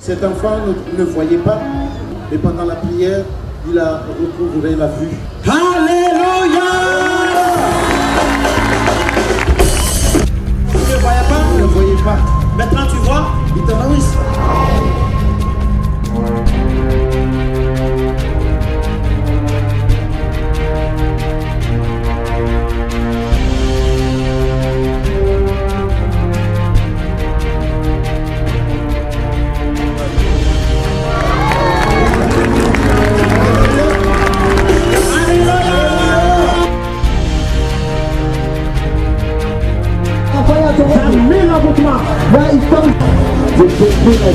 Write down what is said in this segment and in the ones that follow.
Cet enfant ne, voyait pas, mais pendant la prière, il a retrouvé la vue. Alléluia Tu ne voyais pas, tu ne voyais pas. Maintenant tu vois, il te Oui Là, il tombe. Je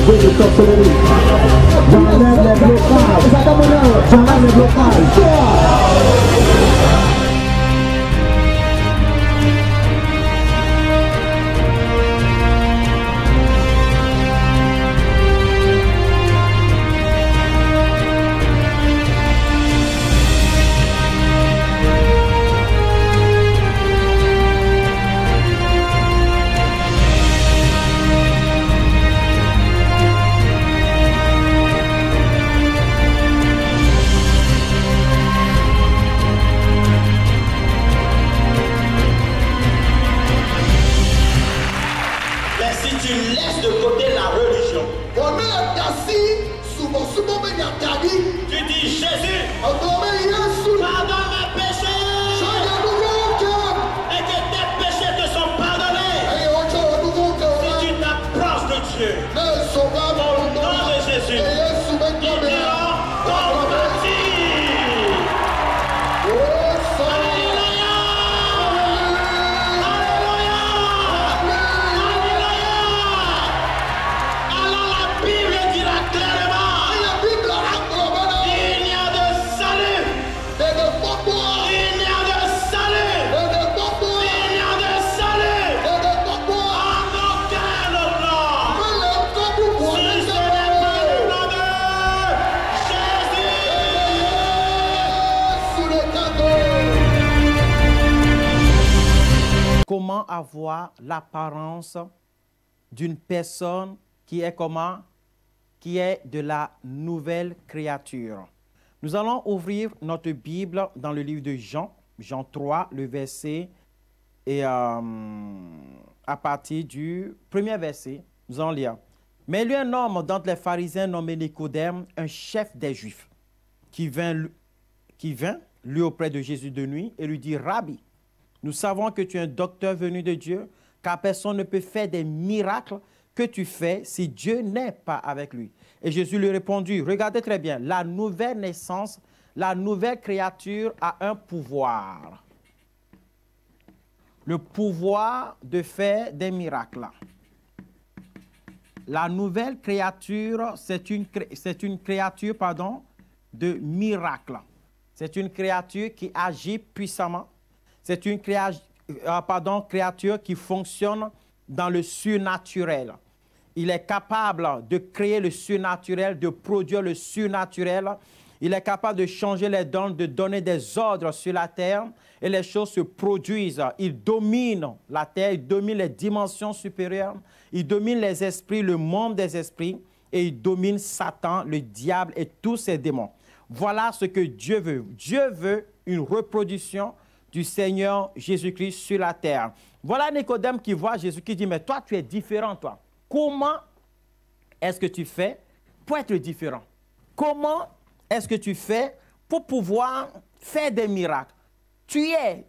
comment avoir l'apparence d'une personne qui est comment Qui est de la nouvelle créature. Nous allons ouvrir notre Bible dans le livre de Jean, Jean 3, le verset, et euh, à partir du premier verset, nous allons lire. Mais il y a un homme d'entre les pharisiens nommé Nicodème, un chef des Juifs, qui vint, qui vint lui auprès de Jésus de nuit et lui dit, Rabbi, nous savons que tu es un docteur venu de Dieu, car personne ne peut faire des miracles que tu fais si Dieu n'est pas avec lui. Et Jésus lui répondit, regardez très bien, la nouvelle naissance, la nouvelle créature a un pouvoir. Le pouvoir de faire des miracles. La nouvelle créature, c'est une, créature pardon, de miracles. C'est une créature qui agit puissamment, c'est une créature, euh, ah, pardon, créature qui fonctionne dans le surnaturel. Il est capable de créer le surnaturel, de produire le surnaturel. Il est capable de changer les dons, de donner des ordres sur la terre et les choses se produisent. Il domine la terre, il domine les dimensions supérieures, il domine les esprits, le monde des esprits et il domine Satan, le diable et tous ses démons. Voilà ce que Dieu veut. Dieu veut une reproduction du Seigneur Jésus-Christ sur la terre. Voilà Nicodème qui voit Jésus qui dit, mais toi, tu es différent, toi. Comment est-ce que tu fais pour être différent Comment est-ce que tu fais pour pouvoir faire des miracles Tu es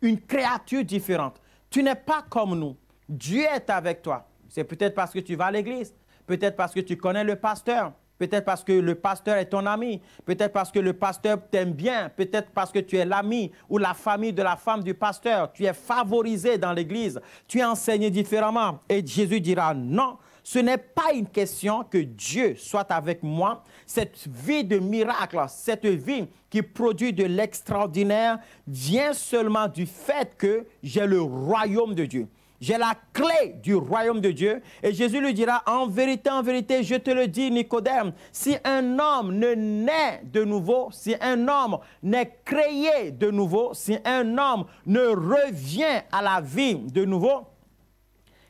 une créature différente. Tu n'es pas comme nous. Dieu est avec toi. C'est peut-être parce que tu vas à l'église, peut-être parce que tu connais le pasteur, peut-être parce que le pasteur est ton ami, peut-être parce que le pasteur t'aime bien, peut-être parce que tu es l'ami ou la famille de la femme du pasteur, tu es favorisé dans l'Église, tu es enseigné différemment. Et Jésus dira non. Ce n'est pas une question que Dieu soit avec moi. Cette vie de miracle, cette vie qui produit de l'extraordinaire, vient seulement du fait que j'ai le royaume de Dieu. J'ai la clé du royaume de Dieu. Et Jésus lui dira, en vérité, en vérité, je te le dis, Nicodème, si un homme ne naît de nouveau, si un homme n'est créé de nouveau, si un homme ne revient à la vie de nouveau,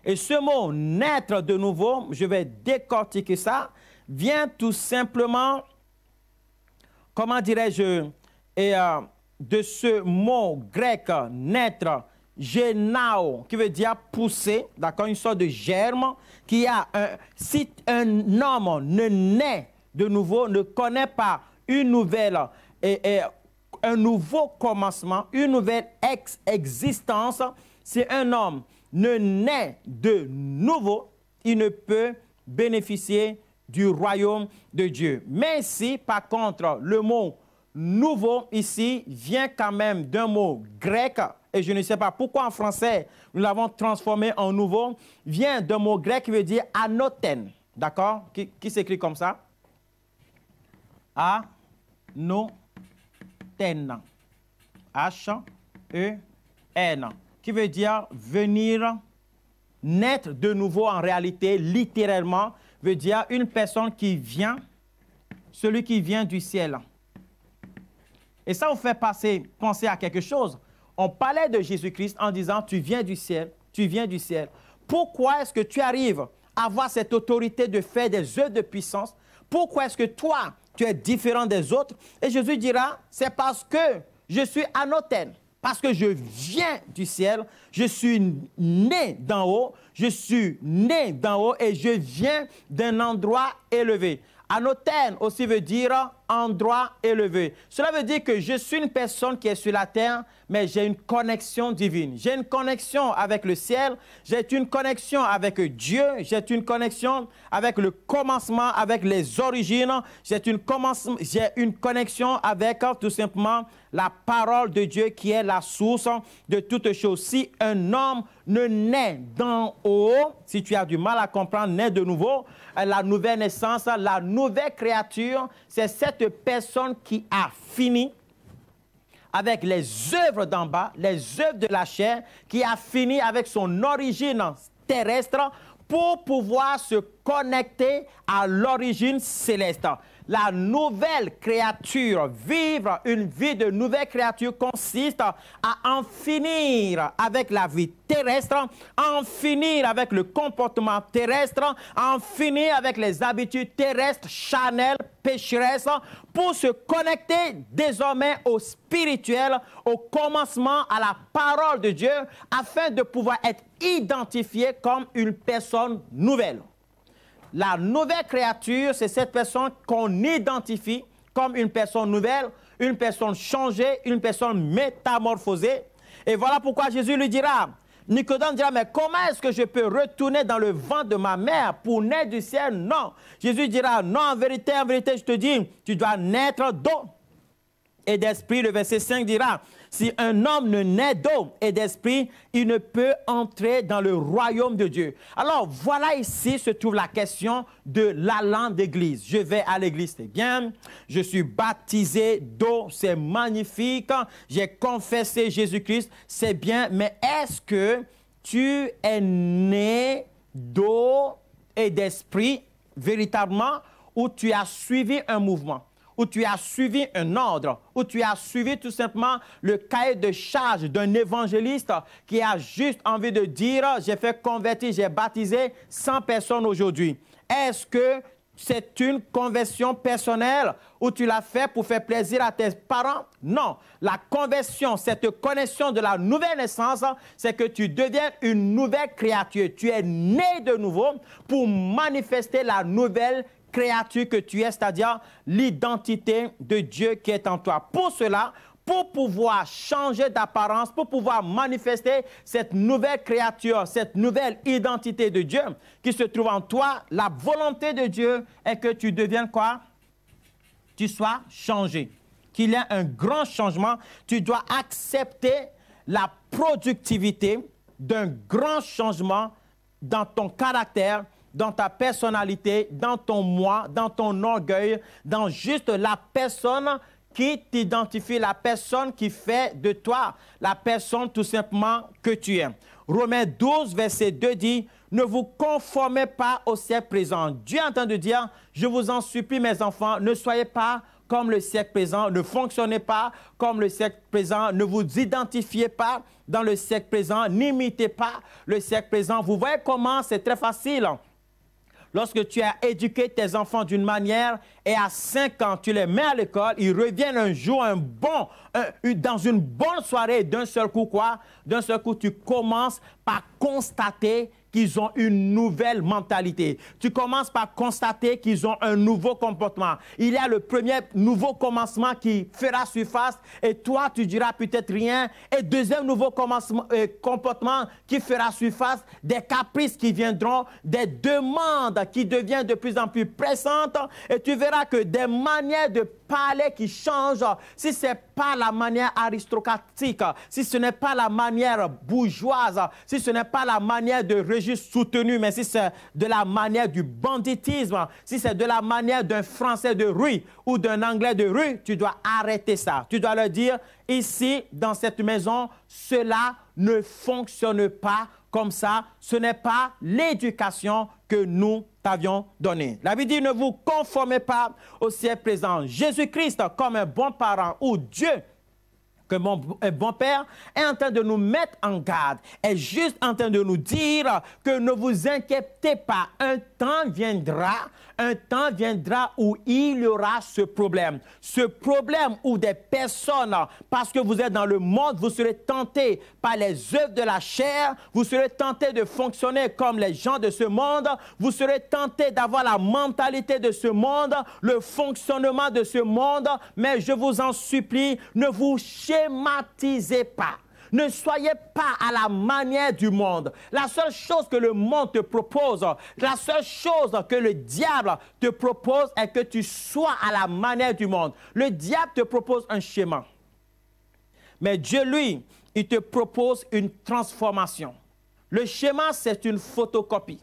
et ce mot naître de nouveau, je vais décortiquer ça, vient tout simplement, comment dirais-je, euh, de ce mot grec naître genao, qui veut dire pousser, d'accord, une sorte de germe, qui a un, si un homme ne naît de nouveau, ne connaît pas une nouvelle, un nouveau commencement, une nouvelle existence, si un homme ne naît de nouveau, il ne peut bénéficier du royaume de Dieu. Mais si, par contre, le mot nouveau ici vient quand même d'un mot grec et je ne sais pas pourquoi en français, nous l'avons transformé en nouveau, vient d'un mot grec qui veut dire anoten, d'accord qui, s'écrit comme ça Anoten. H-E-N. Qui veut dire venir naître de nouveau en réalité, littéralement, veut dire une personne qui vient, celui qui vient du ciel. Et ça vous fait passer, penser à quelque chose on parlait de Jésus-Christ en disant, tu viens du ciel, tu viens du ciel. Pourquoi est-ce que tu arrives à avoir cette autorité de faire des œuvres de puissance? Pourquoi est-ce que toi, tu es différent des autres? Et Jésus dira, c'est parce que je suis anothène, parce que je viens du ciel, je suis né d'en haut, je suis né d'en haut et je viens d'un endroit élevé. Anothène aussi veut dire endroit élevé. Cela veut dire que je suis une personne qui est sur la terre, mais j'ai une connexion divine. J'ai une connexion avec le ciel, j'ai une connexion avec Dieu, j'ai une connexion avec le commencement, avec les origines, j'ai une, j'ai une connexion avec tout simplement la parole de Dieu qui est la source de toutes choses. Si un homme ne naît d'en haut, si tu as du mal à comprendre, naît de nouveau, la nouvelle naissance, la nouvelle créature, c'est cette personne qui a fini avec les œuvres d'en bas, les œuvres de la chair, qui a fini avec son origine terrestre pour pouvoir se connecter à l'origine céleste la nouvelle créature. Vivre une vie de nouvelle créature consiste à en finir avec la vie terrestre, en finir avec le comportement terrestre, en finir avec les habitudes terrestres, charnelles, pécheresses, pour se connecter désormais au spirituel, au commencement, à la parole de Dieu, afin de pouvoir être identifié comme une personne nouvelle. La nouvelle créature, c'est cette personne qu'on identifie comme une personne nouvelle, une personne changée, une personne métamorphosée. Et voilà pourquoi Jésus lui dira, Nicodème dira, mais comment est-ce que je peux retourner dans le vent de ma mère pour naître du ciel Non. Jésus dira, non, en vérité, en vérité, je te dis, tu dois naître d'eau et d'esprit. Le verset 5 dira, si un homme ne naît d'eau et d'esprit, il ne peut entrer dans le royaume de Dieu. Alors voilà ici se trouve la question de l'allant d'église. Je vais à l'église, c'est bien. Je suis baptisé d'eau, c'est magnifique. J'ai confessé Jésus-Christ, c'est bien. Mais est-ce que tu es né d'eau et d'esprit véritablement ou tu as suivi un mouvement où tu as suivi un ordre, où tu as suivi tout simplement le cahier de charge d'un évangéliste qui a juste envie de dire, j'ai fait convertir, j'ai baptisé 100 personnes aujourd'hui. Est-ce que c'est une conversion personnelle où tu l'as fait pour faire plaisir à tes parents. Non, la conversion, cette connexion de la nouvelle naissance, c'est que tu deviens une nouvelle créature. Tu es né de nouveau pour manifester la nouvelle créature que tu es, c'est-à-dire l'identité de Dieu qui est en toi. Pour cela, pour pouvoir changer d'apparence, pour pouvoir manifester cette nouvelle créature, cette nouvelle identité de Dieu qui se trouve en toi, la volonté de Dieu est que tu deviennes quoi Tu sois changé. Qu'il y ait un grand changement, tu dois accepter la productivité d'un grand changement dans ton caractère, dans ta personnalité, dans ton moi, dans ton orgueil, dans juste la personne qui t'identifie, la personne qui fait de toi la personne tout simplement que tu es. Romains 12, verset 2 dit, ne vous conformez pas au siècle présent. Dieu entend en train de dire, je vous en supplie mes enfants, ne soyez pas comme le siècle présent, ne fonctionnez pas comme le siècle présent, ne vous identifiez pas dans le siècle présent, n'imitez pas le siècle présent. Vous voyez comment c'est très facile lorsque tu as éduqué tes enfants d'une manière et à 5 ans, tu les mets à l'école, ils reviennent un jour un bon, dans une bonne soirée, d'un seul coup quoi D'un seul coup, tu commences par constater qu'ils ont une nouvelle mentalité. Tu commences par constater qu'ils ont un nouveau comportement. Il y a le premier nouveau commencement qui fera surface et toi, tu diras peut-être rien. Et deuxième nouveau commencement, euh, comportement qui fera surface, des caprices qui viendront, des demandes qui deviennent de plus en plus pressantes. Et tu verras que des manières de parler qui changent, si ce n'est pas la manière aristocratique, si ce n'est pas la manière bourgeoise, si ce n'est pas la manière de juste soutenu, mais si c'est de la manière du banditisme, si c'est de la manière d'un Français de rue ou d'un Anglais de rue, tu dois arrêter ça. Tu dois leur dire, ici, dans cette maison, cela ne fonctionne pas comme ça. Ce n'est pas l'éducation que nous t'avions donnée. La Bible dit, ne vous conformez pas au ciel présent. Jésus-Christ, comme un bon parent ou Dieu que mon eh, bon Père est en train de nous mettre en garde, est juste en train de nous dire que ne vous inquiétez pas, un viendra, un temps viendra où il y aura ce problème. Ce problème où des personnes, parce que vous êtes dans le monde, vous serez tentés par les œuvres de la chair, vous serez tentés de fonctionner comme les gens de ce monde, vous serez tentés d'avoir la mentalité de ce monde, le fonctionnement de ce monde, mais je vous en supplie, ne vous schématisez pas. Ne soyez pas à la manière du monde. La seule chose que le monde te propose, la seule chose que le diable te propose est que tu sois à la manière du monde. Le diable te propose un schéma. Mais Dieu, lui, il te propose une transformation. Le schéma, c'est une photocopie.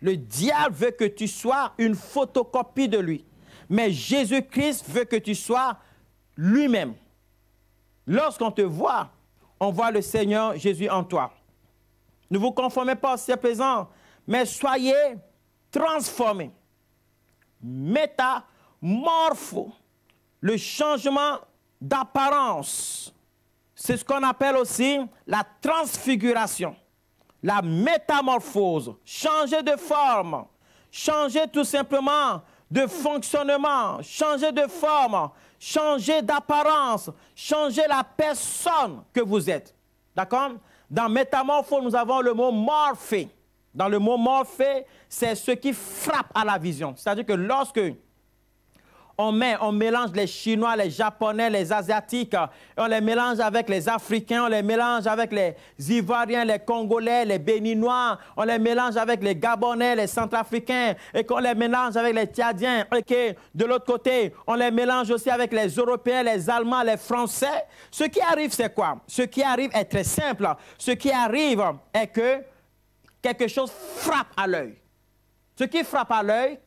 Le diable veut que tu sois une photocopie de lui. Mais Jésus-Christ veut que tu sois lui-même. Lorsqu'on te voit, on voit le Seigneur Jésus en toi. Ne vous conformez pas à ces présents, mais soyez transformés. Métamorpho, le changement d'apparence. C'est ce qu'on appelle aussi la transfiguration, la métamorphose, changer de forme, changer tout simplement de fonctionnement, changer de forme, changer d'apparence, changer la personne que vous êtes. D'accord Dans métamorphose, nous avons le mot morphée. Dans le mot morphée, c'est ce qui frappe à la vision. C'est-à-dire que lorsque on met, on mélange les Chinois, les Japonais, les Asiatiques, on les mélange avec les Africains, on les mélange avec les Ivoiriens, les Congolais, les Béninois, on les mélange avec les Gabonais, les Centrafricains, et qu'on les mélange avec les Tchadiens. Ok, De l'autre côté, on les mélange aussi avec les Européens, les Allemands, les Français. Ce qui arrive, c'est quoi Ce qui arrive est très simple. Ce qui arrive est que quelque chose frappe à l'œil. Ce qui frappe à l'œil,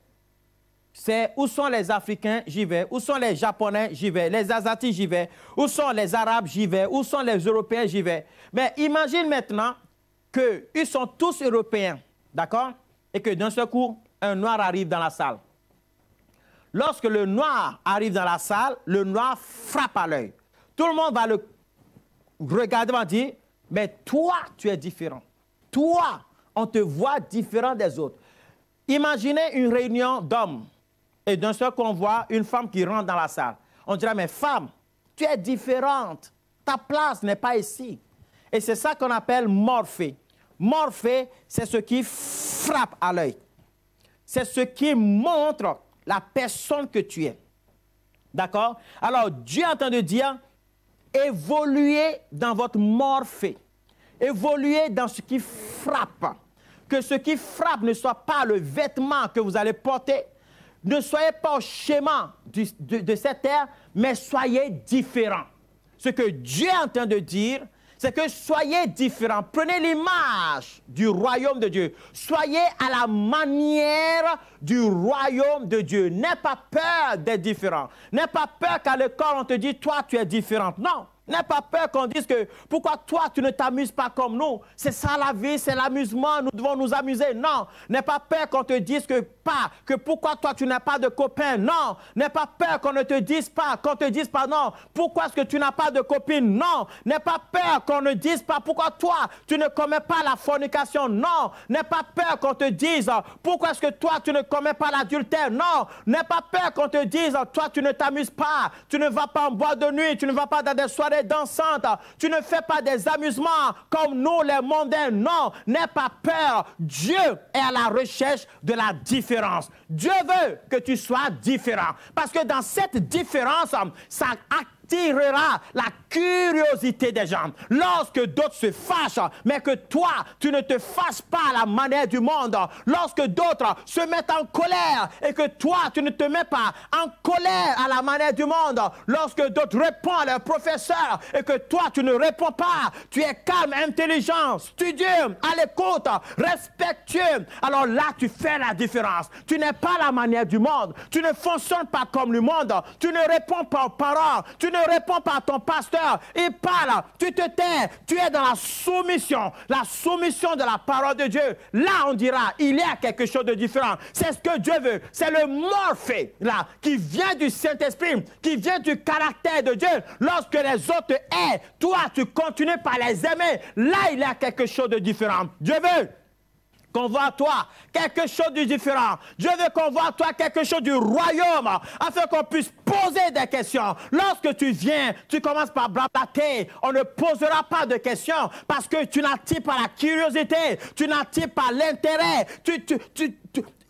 c'est où sont les Africains, j'y vais. Où sont les Japonais, j'y vais. Les Asiatiques, j'y vais. Où sont les Arabes, j'y vais. Où sont les Européens, j'y vais. Mais imagine maintenant qu'ils sont tous Européens, d'accord Et que d'un seul coup, un Noir arrive dans la salle. Lorsque le Noir arrive dans la salle, le Noir frappe à l'œil. Tout le monde va le regarder et dire, mais toi, tu es différent. Toi, on te voit différent des autres. Imaginez une réunion d'hommes et d'un seul qu'on voit une femme qui rentre dans la salle. On dira mais femme, tu es différente. Ta place n'est pas ici. Et c'est ça qu'on appelle morphée. Morphée, c'est ce qui frappe à l'œil. C'est ce qui montre la personne que tu es. D'accord Alors, Dieu est en train de dire, évoluez dans votre morphée. Évoluez dans ce qui frappe. Que ce qui frappe ne soit pas le vêtement que vous allez porter, ne soyez pas au schéma de, cette terre, mais soyez différents. Ce que Dieu est en train de dire, c'est que soyez différents. Prenez l'image du royaume de Dieu. Soyez à la manière du royaume de Dieu. N'aie pas peur d'être différent. N'aie pas peur qu'à l'école, on te dit, toi, tu es différent. Non. N'aie pas peur qu'on dise que pourquoi toi tu ne t'amuses pas comme nous. C'est ça la vie, c'est l'amusement, nous devons nous amuser. Non, n'aie pas peur qu'on te dise que pas, que pourquoi toi tu n'as pas de copain. Non, n'aie pas peur qu'on ne te dise pas, qu'on te dise pas non. Pourquoi est-ce que tu n'as pas de copine Non, n'aie pas peur qu'on ne dise pas pourquoi toi tu ne commets pas la fornication. Non, n'aie pas peur qu'on te dise euh, pourquoi est-ce que toi tu ne commets pas l'adultère. Non, n'aie pas peur qu'on te dise euh, toi tu ne t'amuses pas, tu ne vas pas en boîte de nuit, tu ne vas pas dans des soirées et dansante. Tu ne fais pas des amusements comme nous, les mondains. Non, n'aie pas peur. Dieu est à la recherche de la différence. Dieu veut que tu sois différent. Parce que dans cette différence, ça a tirera la curiosité des gens. Lorsque d'autres se fâchent, mais que toi, tu ne te fâches pas à la manière du monde. Lorsque d'autres se mettent en colère et que toi, tu ne te mets pas en colère à la manière du monde. Lorsque d'autres répondent à leurs professeurs et que toi, tu ne réponds pas, tu es calme, intelligent, studieux, à l'écoute, respectueux. Alors là, tu fais la différence. Tu n'es pas la manière du monde. Tu ne fonctionnes pas comme le monde. Tu ne réponds pas aux paroles. Tu ne réponds pas ton pasteur, il parle, tu te tais, tu es dans la soumission, la soumission de la parole de Dieu. Là, on dira, il y a quelque chose de différent. C'est ce que Dieu veut. C'est le morphe là, qui vient du Saint-Esprit, qui vient du caractère de Dieu. Lorsque les autres aient, toi, tu continues par les aimer. Là, il y a quelque chose de différent. Dieu veut qu'on voit toi quelque chose de différent. Je veux qu'on voit toi quelque chose du royaume afin qu'on puisse poser des questions. Lorsque tu viens, tu commences par blablater. On ne posera pas de questions parce que tu n'attires pas la curiosité, tu n'attires pas l'intérêt.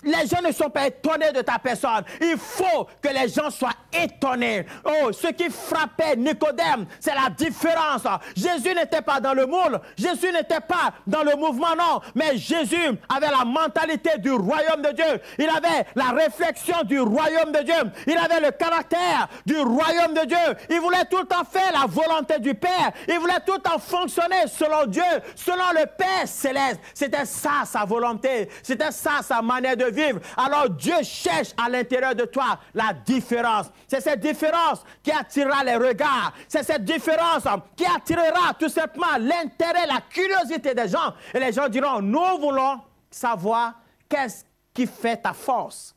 les gens ne sont pas étonnés de ta personne. Il faut que les gens soient étonné. Oh, ce qui frappait Nicodème, c'est la différence. Jésus n'était pas dans le moule, Jésus n'était pas dans le mouvement, non. Mais Jésus avait la mentalité du royaume de Dieu. Il avait la réflexion du royaume de Dieu. Il avait le caractère du royaume de Dieu. Il voulait tout en faire la volonté du Père. Il voulait tout en fonctionner selon Dieu, selon le Père céleste. C'était ça sa volonté. C'était ça sa manière de vivre. Alors Dieu cherche à l'intérieur de toi la différence. C'est cette différence qui attirera les regards. C'est cette différence qui attirera tout simplement l'intérêt, la curiosité des gens. Et les gens diront, nous voulons savoir qu'est-ce qui fait ta force.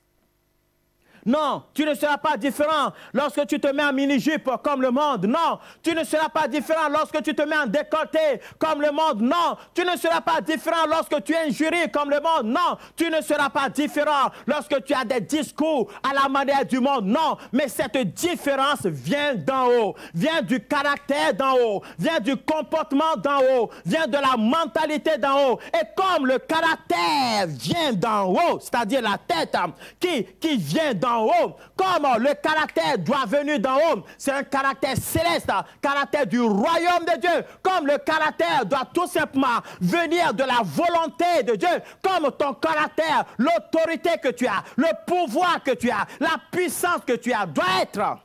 Non, tu ne seras pas différent lorsque tu te mets en mini-jupe comme le monde. Non, tu ne seras pas différent lorsque tu te mets en décolleté comme le monde. Non, tu ne seras pas différent lorsque tu es jury comme le monde. Non, tu ne seras pas différent lorsque tu as des discours à la manière du monde. Non, mais cette différence vient d'en haut, vient du caractère d'en haut, vient du comportement d'en haut, vient de la mentalité d'en haut. Et comme le caractère vient d'en haut, c'est-à-dire la tête hein, qui, qui vient d'en homme, Comme le caractère doit venir dans haut, c'est un caractère céleste, hein. caractère du royaume de Dieu. Comme le caractère doit tout simplement venir de la volonté de Dieu. Comme ton caractère, l'autorité que tu as, le pouvoir que tu as, la puissance que tu as doit être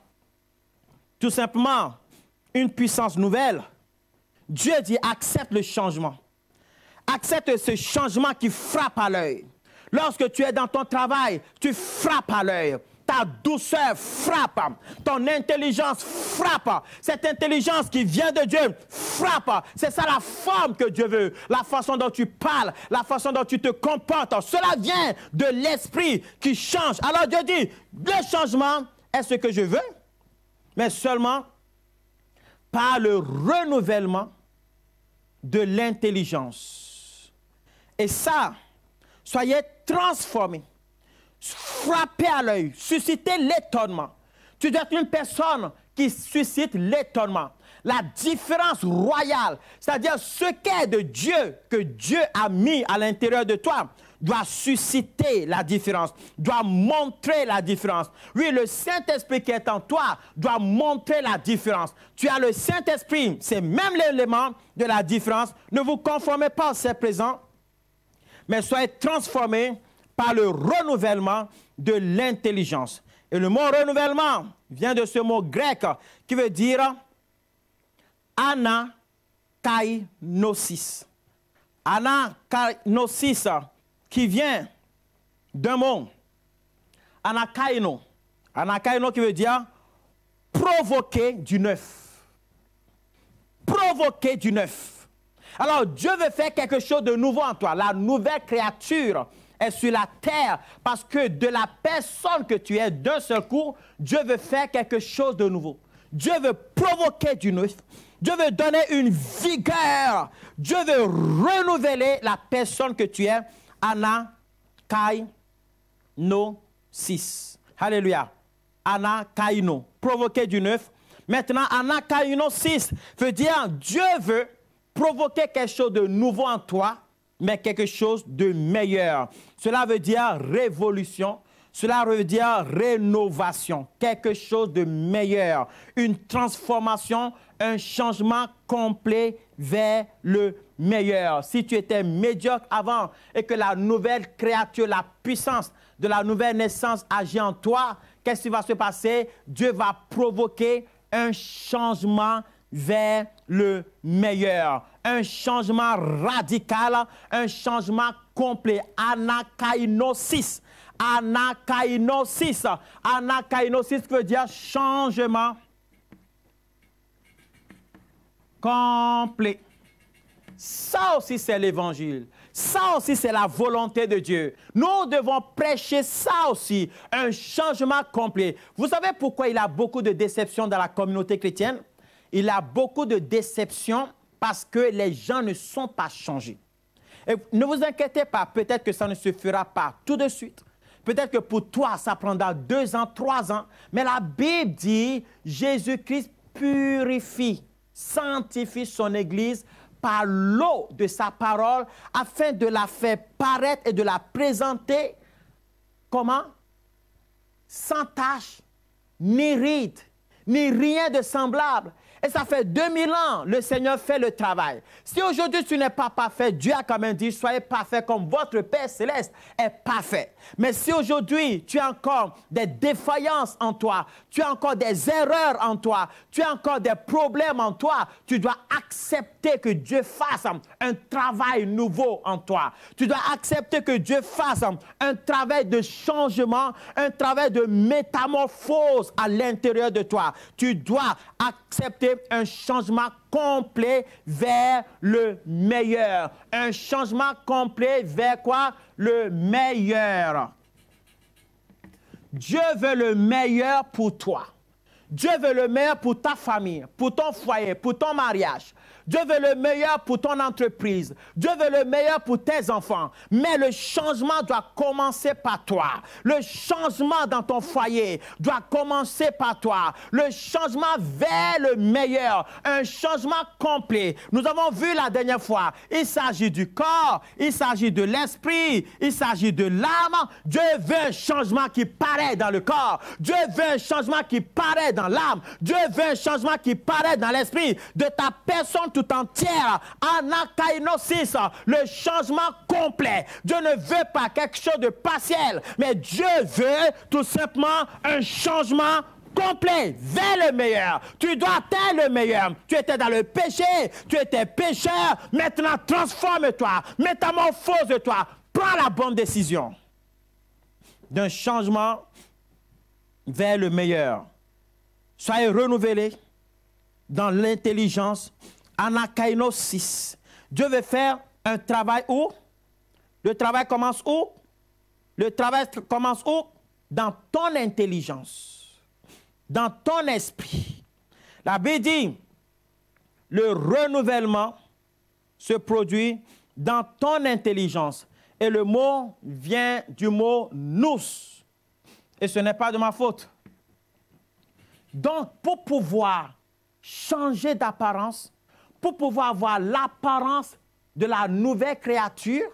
tout simplement une puissance nouvelle. Dieu dit accepte le changement. Accepte ce changement qui frappe à l'œil. Lorsque tu es dans ton travail, tu frappes à l'œil. Ta douceur frappe, ton intelligence frappe, cette intelligence qui vient de Dieu frappe. C'est ça la forme que Dieu veut, la façon dont tu parles, la façon dont tu te comportes. Cela vient de l'esprit qui change. Alors Dieu dit, le changement est ce que je veux, mais seulement par le renouvellement de l'intelligence. Et ça, Soyez transformés, frappés à l'œil, suscitez l'étonnement. Tu dois être une personne qui suscite l'étonnement. La différence royale, c'est-à-dire ce qu'est de Dieu, que Dieu a mis à l'intérieur de toi, doit susciter la différence, doit montrer la différence. Oui, le Saint-Esprit qui est en toi doit montrer la différence. Tu as le Saint-Esprit, c'est même l'élément de la différence. Ne vous conformez pas à saint présents, mais soit transformé par le renouvellement de l'intelligence. Et le mot renouvellement vient de ce mot grec qui veut dire anakainosis. Anakainosis qui vient d'un mot anakaino. Anakaino qui veut dire provoquer du neuf. Provoquer du neuf. Alors Dieu veut faire quelque chose de nouveau en toi. La nouvelle créature est sur la terre parce que de la personne que tu es d'un seul coup, Dieu veut faire quelque chose de nouveau. Dieu veut provoquer du neuf. Dieu veut donner une vigueur. Dieu veut renouveler la personne que tu es. Anna Kaino 6. Alléluia. Anna Kaino. Provoquer du neuf. Maintenant, Anna Kaino 6 veut dire Dieu veut provoquer quelque chose de nouveau en toi, mais quelque chose de meilleur. Cela veut dire révolution, cela veut dire rénovation, quelque chose de meilleur, une transformation, un changement complet vers le meilleur. Si tu étais médiocre avant et que la nouvelle créature, la puissance de la nouvelle naissance agit en toi, qu'est-ce qui va se passer Dieu va provoquer un changement vers le meilleur. Un changement radical, un changement complet. Anakainosis. Anakainosis. Anakainosis veut dire changement complet. Ça aussi, c'est l'évangile. Ça aussi, c'est la volonté de Dieu. Nous devons prêcher ça aussi, un changement complet. Vous savez pourquoi il y a beaucoup de déceptions dans la communauté chrétienne il a beaucoup de déceptions parce que les gens ne sont pas changés. Et ne vous inquiétez pas, peut-être que ça ne se fera pas tout de suite. Peut-être que pour toi, ça prendra deux ans, trois ans. Mais la Bible dit, Jésus-Christ purifie, sanctifie son Église par l'eau de sa parole afin de la faire paraître et de la présenter, comment Sans tache, ni ride, ni rien de semblable, et ça fait 2000 ans, le Seigneur fait le travail. Si aujourd'hui tu n'es pas parfait, Dieu a quand même dit, soyez parfait comme votre Père céleste est parfait. Mais si aujourd'hui tu as encore des défaillances en toi, tu as encore des erreurs en toi, tu as encore des problèmes en toi, tu dois accepter que Dieu fasse un travail nouveau en toi. Tu dois accepter que Dieu fasse un travail de changement, un travail de métamorphose à l'intérieur de toi. Tu dois accepter un changement complet vers le meilleur. Un changement complet vers quoi Le meilleur. Dieu veut le meilleur pour toi. Dieu veut le meilleur pour ta famille, pour ton foyer, pour ton mariage, Dieu veut le meilleur pour ton entreprise. Dieu veut le meilleur pour tes enfants. Mais le changement doit commencer par toi. Le changement dans ton foyer doit commencer par toi. Le changement vers le meilleur. Un changement complet. Nous avons vu la dernière fois, il s'agit du corps, il s'agit de l'esprit, il s'agit de l'âme. Dieu veut un changement qui paraît dans le corps. Dieu veut un changement qui paraît dans l'âme. Dieu veut un changement qui paraît dans l'esprit. De ta personne, tout entière. Anakainosis, le changement complet. Dieu ne veut pas quelque chose de partiel, mais Dieu veut tout simplement un changement complet vers le meilleur. Tu dois être le meilleur. Tu étais dans le péché, tu étais pécheur. Maintenant, transforme-toi, métamorphose-toi, prends la bonne décision d'un changement vers le meilleur. Soyez renouvelé... dans l'intelligence Anakaino 6. Dieu veut faire un travail où Le travail commence où Le travail commence où Dans ton intelligence, dans ton esprit. La Bible dit, le renouvellement se produit dans ton intelligence. Et le mot vient du mot nous. Et ce n'est pas de ma faute. Donc, pour pouvoir changer d'apparence, pour pouvoir avoir l'apparence de la nouvelle créature,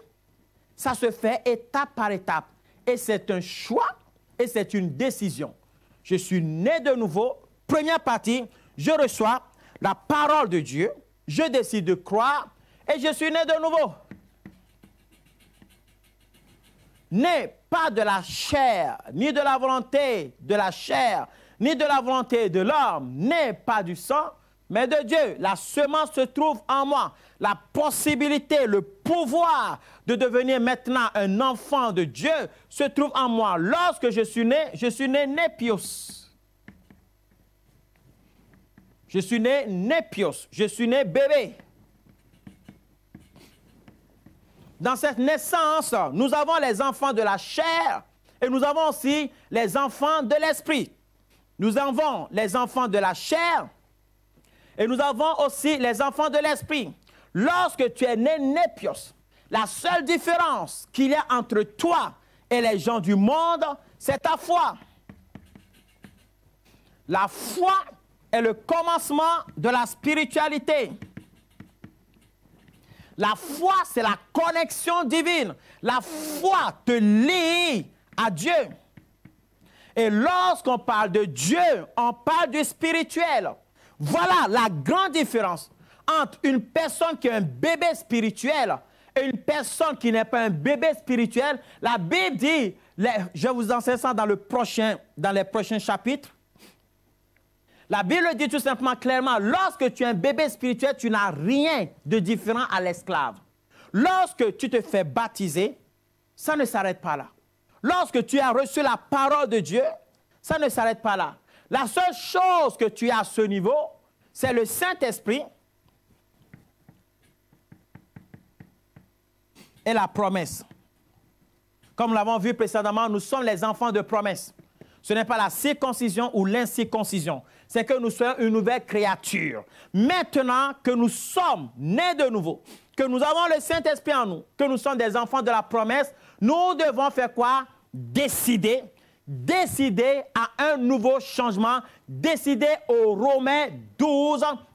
ça se fait étape par étape. Et c'est un choix et c'est une décision. Je suis né de nouveau. Première partie, je reçois la parole de Dieu. Je décide de croire et je suis né de nouveau. Né pas de la chair, ni de la volonté de la chair, ni de la volonté de l'homme, né pas du sang, mais de Dieu, la semence se trouve en moi. La possibilité, le pouvoir de devenir maintenant un enfant de Dieu se trouve en moi. Lorsque je suis né, je suis né népios. Je suis né népios. Je suis né bébé. Dans cette naissance, nous avons les enfants de la chair et nous avons aussi les enfants de l'esprit. Nous avons les enfants de la chair et nous avons aussi les enfants de l'esprit. Lorsque tu es né népios, la seule différence qu'il y a entre toi et les gens du monde, c'est ta foi. La foi est le commencement de la spiritualité. La foi, c'est la connexion divine. La foi te lie à Dieu. Et lorsqu'on parle de Dieu, on parle du spirituel. Voilà la grande différence entre une personne qui est un bébé spirituel et une personne qui n'est pas un bébé spirituel. La Bible dit, je vous enseigne ça dans, dans les prochains chapitres. La Bible dit tout simplement clairement, lorsque tu es un bébé spirituel, tu n'as rien de différent à l'esclave. Lorsque tu te fais baptiser, ça ne s'arrête pas là. Lorsque tu as reçu la parole de Dieu, ça ne s'arrête pas là. La seule chose que tu as à ce niveau, c'est le Saint-Esprit et la promesse. Comme nous l'avons vu précédemment, nous sommes les enfants de promesse. Ce n'est pas la circoncision ou l'incirconcision, c'est que nous sommes une nouvelle créature. Maintenant que nous sommes nés de nouveau, que nous avons le Saint-Esprit en nous, que nous sommes des enfants de la promesse, nous devons faire quoi Décider Décider à un nouveau changement, décider au Romains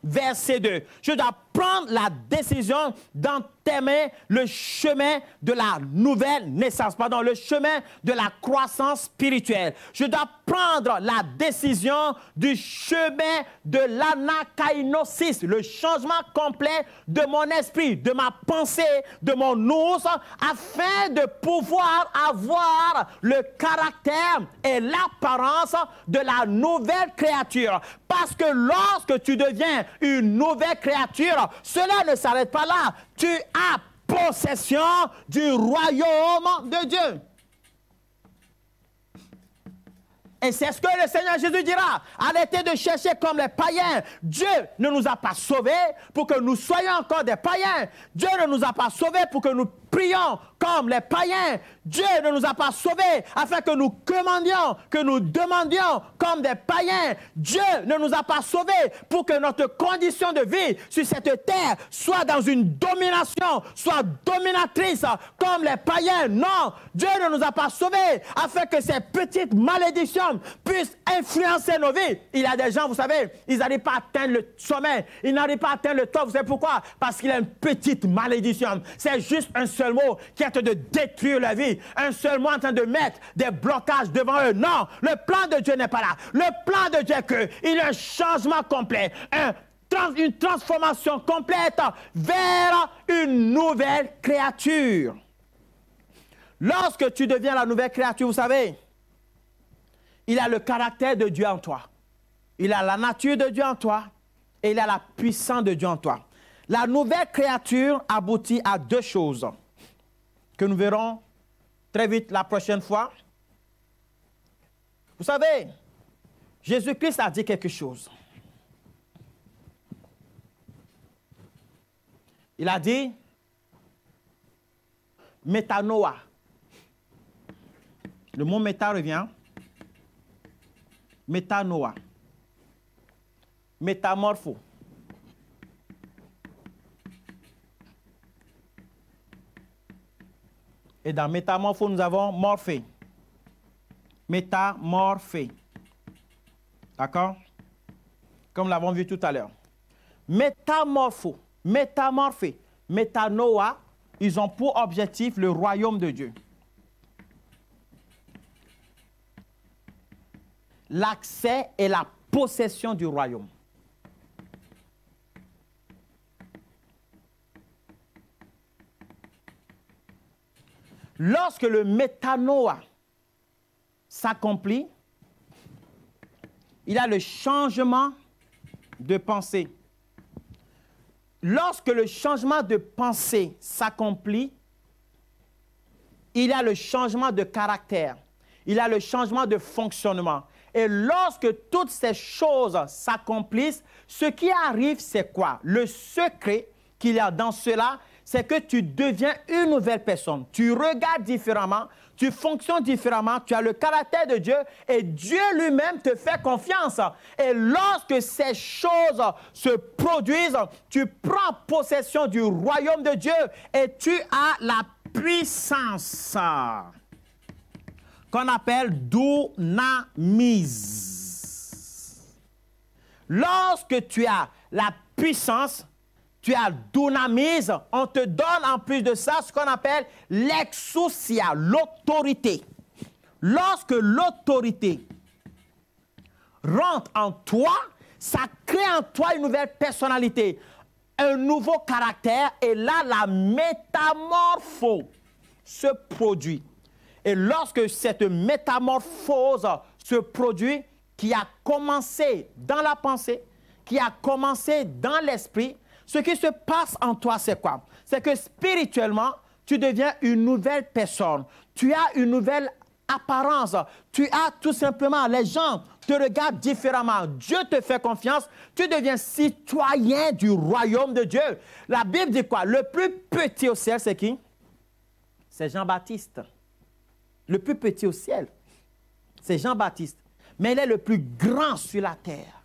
verset 2. Je dois prendre la décision d'entamer le chemin de la nouvelle naissance, pardon, le chemin de la croissance spirituelle. Je dois prendre la décision du chemin de l'anakainosis, le changement complet de mon esprit, de ma pensée, de mon nous, afin de pouvoir avoir le caractère et l'apparence de la nouvelle créature. Parce que lorsque tu deviens une nouvelle créature, cela ne s'arrête pas là. Tu as possession du royaume de Dieu. Et c'est ce que le Seigneur Jésus dira. Arrêtez de chercher comme les païens. Dieu ne nous a pas sauvés pour que nous soyons encore des païens. Dieu ne nous a pas sauvés pour que nous Prions comme les païens. Dieu ne nous a pas sauvés afin que nous commandions, que nous demandions comme des païens. Dieu ne nous a pas sauvés pour que notre condition de vie sur cette terre soit dans une domination, soit dominatrice comme les païens. Non, Dieu ne nous a pas sauvés afin que ces petites malédictions puissent influencer nos vies. Il y a des gens, vous savez, ils n'arrivent pas à atteindre le sommet, ils n'arrivent pas à atteindre le top. Vous savez pourquoi Parce qu'il y a une petite malédiction. C'est juste un seul mot qui est de détruire la vie. Un seul mot en train de mettre des blocages devant eux. Non, le plan de Dieu n'est pas là. Le plan de Dieu est qu'il il y a un changement complet, une transformation complète vers une nouvelle créature. Lorsque tu deviens la nouvelle créature, vous savez, il a le caractère de Dieu en toi. Il a la nature de Dieu en toi et il a la puissance de Dieu en toi. La nouvelle créature aboutit à deux choses que nous verrons très vite la prochaine fois. Vous savez, Jésus-Christ a dit quelque chose. Il a dit, métanoa. Le mot méta revient. Métanoa. Métamorpho. Et dans métamorpho, nous avons morphé. Métamorphé. D'accord Comme l'avons vu tout à l'heure. Métamorpho, métamorphé, métanoa, ils ont pour objectif le royaume de Dieu. L'accès et la possession du royaume. Lorsque le métanoa s'accomplit, il a le changement de pensée. Lorsque le changement de pensée s'accomplit, il a le changement de caractère, il a le changement de fonctionnement. Et lorsque toutes ces choses s'accomplissent, ce qui arrive, c'est quoi Le secret qu'il y a dans cela, c'est que tu deviens une nouvelle personne. Tu regardes différemment, tu fonctionnes différemment, tu as le caractère de Dieu et Dieu lui-même te fait confiance. Et lorsque ces choses se produisent, tu prends possession du royaume de Dieu et tu as la puissance qu'on appelle ». Lorsque tu as la puissance, tu as dynamise, on te donne en plus de ça ce qu'on appelle l'exousia, l'autorité. Lorsque l'autorité rentre en toi, ça crée en toi une nouvelle personnalité, un nouveau caractère, et là, la métamorphose se produit. Et lorsque cette métamorphose se produit, qui a commencé dans la pensée, qui a commencé dans l'esprit, ce qui se passe en toi, c'est quoi? C'est que spirituellement, tu deviens une nouvelle personne. Tu as une nouvelle apparence. Tu as tout simplement, les gens te regardent différemment. Dieu te fait confiance. Tu deviens citoyen du royaume de Dieu. La Bible dit quoi? Le plus petit au ciel, c'est qui? C'est Jean-Baptiste. Le plus petit au ciel, c'est Jean-Baptiste. Mais il est le plus grand sur la terre.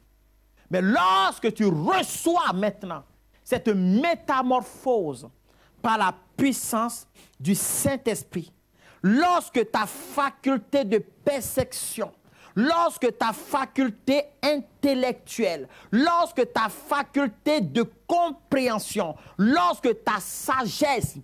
Mais lorsque tu reçois maintenant cette métamorphose par la puissance du Saint-Esprit, lorsque ta faculté de perception, lorsque ta faculté intellectuelle, lorsque ta faculté de compréhension, lorsque ta sagesse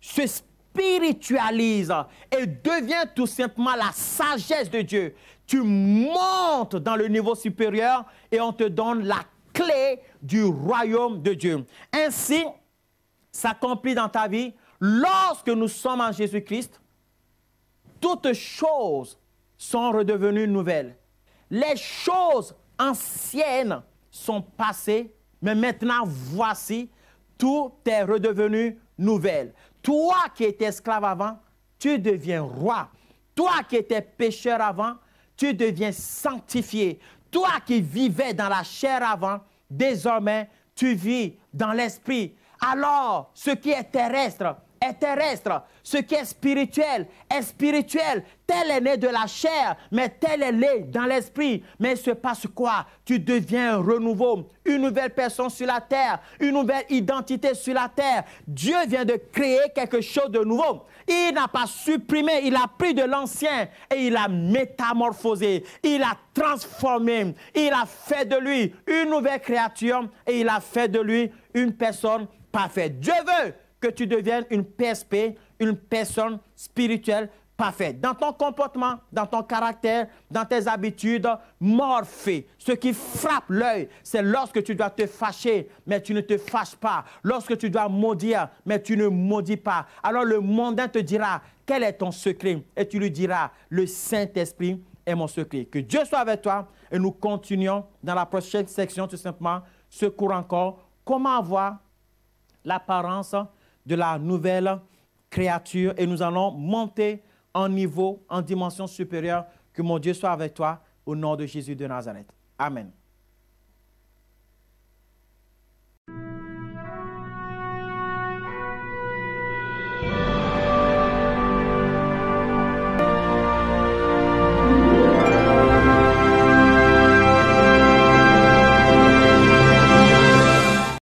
se spiritualise et devient tout simplement la sagesse de Dieu, tu montes dans le niveau supérieur et on te donne la clé du royaume de Dieu. Ainsi s'accomplit dans ta vie, lorsque nous sommes en Jésus-Christ, toutes choses sont redevenues nouvelles. Les choses anciennes sont passées, mais maintenant voici, tout est redevenu nouvelle. Toi qui étais esclave avant, tu deviens roi. Toi qui étais pécheur avant, tu deviens sanctifié. Toi qui vivais dans la chair avant, Désormais, tu vis dans l'esprit. Alors, ce qui est terrestre est terrestre, ce qui est spirituel est spirituel. Tel est né de la chair, mais tel est né dans l'esprit. Mais ce passe quoi Tu deviens un renouveau, une nouvelle personne sur la terre, une nouvelle identité sur la terre. Dieu vient de créer quelque chose de nouveau. Il n'a pas supprimé, il a pris de l'ancien et il a métamorphosé, il a transformé, il a fait de lui une nouvelle créature et il a fait de lui une personne parfaite. Dieu veut que tu deviennes une PSP, une personne spirituelle parfaite. Dans ton comportement, dans ton caractère, dans tes habitudes, morphée. Ce qui frappe l'œil, c'est lorsque tu dois te fâcher, mais tu ne te fâches pas. Lorsque tu dois maudire, mais tu ne maudis pas. Alors le mondain te dira, quel est ton secret Et tu lui diras, le Saint-Esprit est mon secret. Que Dieu soit avec toi et nous continuons dans la prochaine section, tout simplement, ce cours encore, comment avoir l'apparence de la nouvelle créature et nous allons monter en niveau, en dimension supérieure. Que mon Dieu soit avec toi au nom de Jésus de Nazareth. Amen.